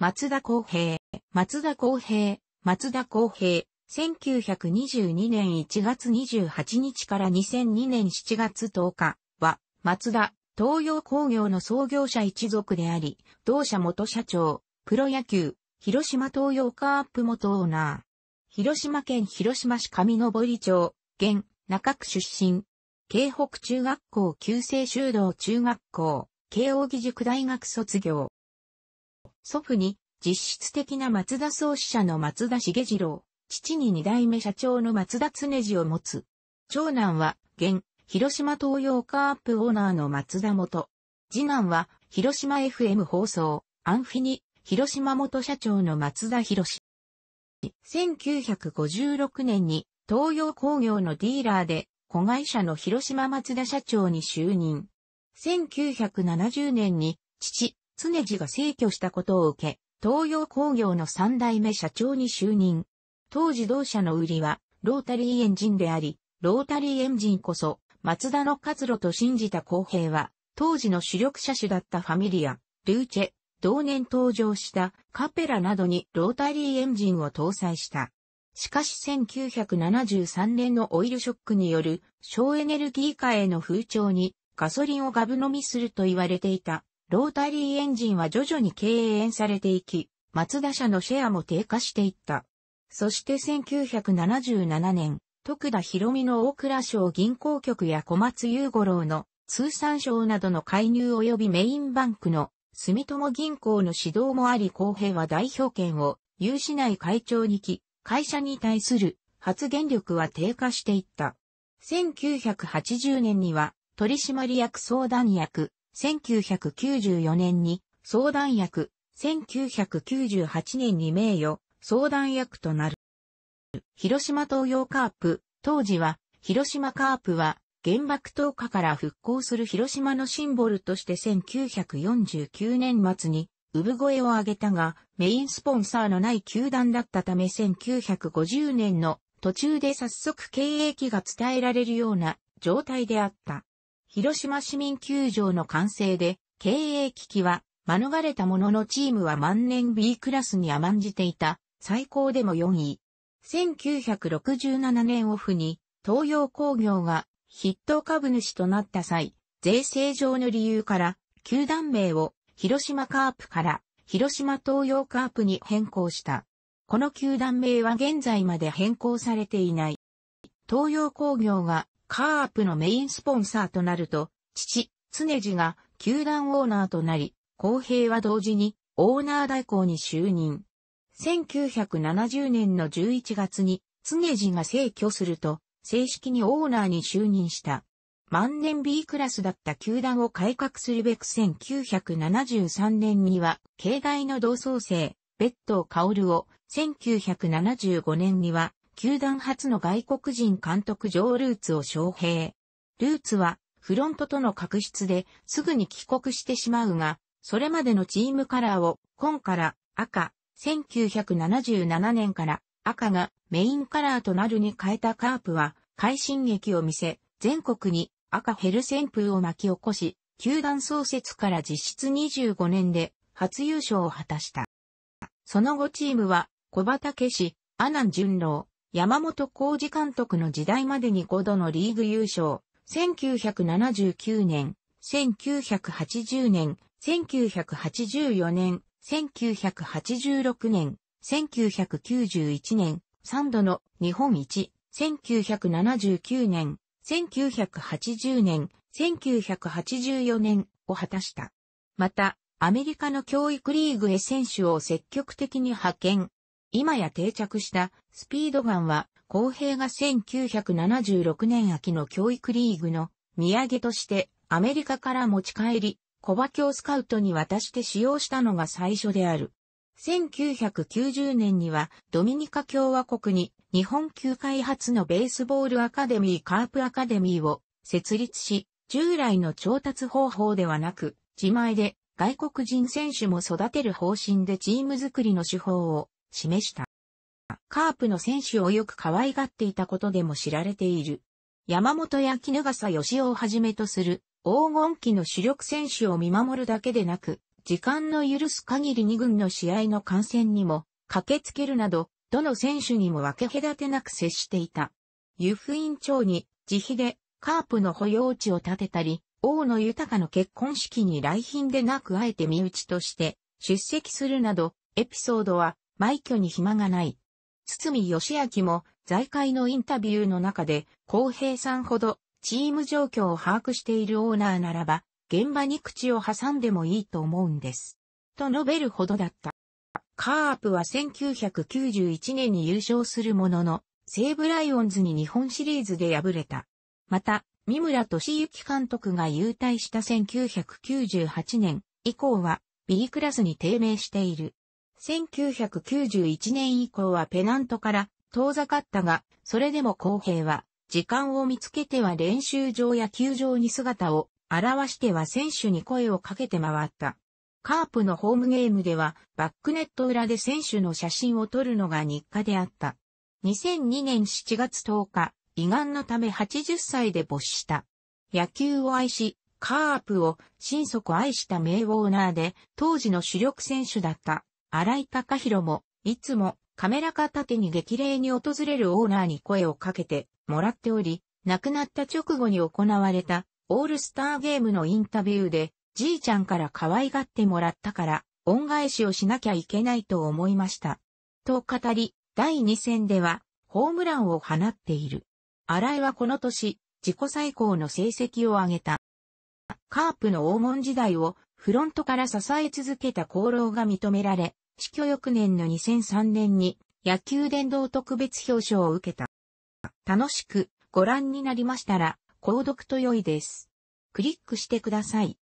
松田公平、松田公平、松田公平、1922年1月28日から2002年7月10日は、松田、東洋工業の創業者一族であり、同社元社長、プロ野球、広島東洋カープ元オーナー。広島県広島市上登町、現、中区出身。京北中学校旧制修道中学校、慶王義塾大学卒業。祖父に、実質的な松田創始者の松田茂次郎、父に二代目社長の松田常次を持つ。長男は、現、広島東洋カープオーナーの松田元。次男は、広島 FM 放送、アンフィニ、広島元社長の松田博士。1956年に、東洋工業のディーラーで、子会社の広島松田社長に就任。1970年に、父、常次が逝去したことを受け、東洋工業の三代目社長に就任。当時同社の売りは、ロータリーエンジンであり、ロータリーエンジンこそ、松田の活路と信じた公平は、当時の主力車種だったファミリア、ルーチェ、同年登場したカペラなどにロータリーエンジンを搭載した。しかし1973年のオイルショックによる省エネルギー化への風潮にガソリンをガブ飲みすると言われていたロータリーエンジンは徐々に経営されていき、松田社のシェアも低下していった。そして1977年、徳田博美の大蔵省銀行局や小松雄五郎の通産省などの介入及びメインバンクの住友銀行の指導もあり公平は代表権を有志内会長にき、会社に対する発言力は低下していった。1980年には取締役相談役、1994年に相談役、1998年に名誉、相談役となる。広島東洋カープ、当時は、広島カープは、原爆投下から復興する広島のシンボルとして1949年末に、産声を上げたが、メインスポンサーのない球団だったため1950年の途中で早速経営期が伝えられるような状態であった。広島市民球場の完成で、経営危機は免れたもののチームは万年 B クラスに甘んじていた、最高でも4位。1967年オフに東洋工業が筆頭株主となった際、税制上の理由から、球団名を広島カープから広島東洋カープに変更した。この球団名は現在まで変更されていない。東洋工業がカープのメインスポンサーとなると、父、常次が球団オーナーとなり、公平は同時にオーナー代行に就任。1970年の11月に常次が逝去すると、正式にオーナーに就任した。万年 B クラスだった球団を改革するべく1973年には、境内の同窓生、ベッドを薫るを、1975年には、球団初の外国人監督ジョー・ルーツを招聘。ルーツは、フロントとの確執ですぐに帰国してしまうが、それまでのチームカラーを、紺から赤、1977年から赤がメインカラーとなるに変えたカープは、快進撃を見せ、全国に赤ヘル旋風を巻き起こし、球団創設から実質25年で初優勝を果たした。その後チームは小畑氏、阿南淳郎、山本浩二監督の時代までに5度のリーグ優勝、1979年、1980年、1984年、1986年、1991年、3度の日本一、1979年、1980年、1984年を果たした。また、アメリカの教育リーグへ選手を積極的に派遣、今や定着したスピードガンは、公平が1976年秋の教育リーグの土産としてアメリカから持ち帰り、小馬教スカウトに渡して使用したのが最初である。1990年にはドミニカ共和国に日本球界初のベースボールアカデミーカープアカデミーを設立し、従来の調達方法ではなく、自前で外国人選手も育てる方針でチーム作りの手法を示した。カープの選手をよく可愛がっていたことでも知られている。山本や絹笠義雄をはじめとする黄金期の主力選手を見守るだけでなく、時間の許す限り2軍の試合の観戦にも駆けつけるなど、どの選手にも分け隔てなく接していた。湯布院長に自費でカープの保養地を建てたり、王の豊の結婚式に来賓でなくあえて身内として出席するなど、エピソードは埋挙に暇がない。堤義明も財界のインタビューの中で、公平さんほどチーム状況を把握しているオーナーならば、現場に口を挟んでもいいと思うんです。と述べるほどだった。カープは1991年に優勝するものの、西武ライオンズに日本シリーズで敗れた。また、三村敏之監督が優退した1998年以降は B クラスに低迷している。1991年以降はペナントから遠ざかったが、それでも公平は、時間を見つけては練習場や球場に姿を現しては選手に声をかけて回った。カープのホームゲームではバックネット裏で選手の写真を撮るのが日課であった。2002年7月10日、胃がんのため80歳で没した。野球を愛し、カープを心底愛した名オーナーで、当時の主力選手だった。新井隆弘も、いつもカメラ片手に激励に訪れるオーナーに声をかけてもらっており、亡くなった直後に行われたオールスターゲームのインタビューで、じいちゃんから可愛がってもらったから、恩返しをしなきゃいけないと思いました。と語り、第2戦では、ホームランを放っている。新井はこの年、自己最高の成績を上げた。カープの黄門時代をフロントから支え続けた功労が認められ、死去翌年の2003年に野球殿堂特別表彰を受けた。楽しくご覧になりましたら、購読と良いです。クリックしてください。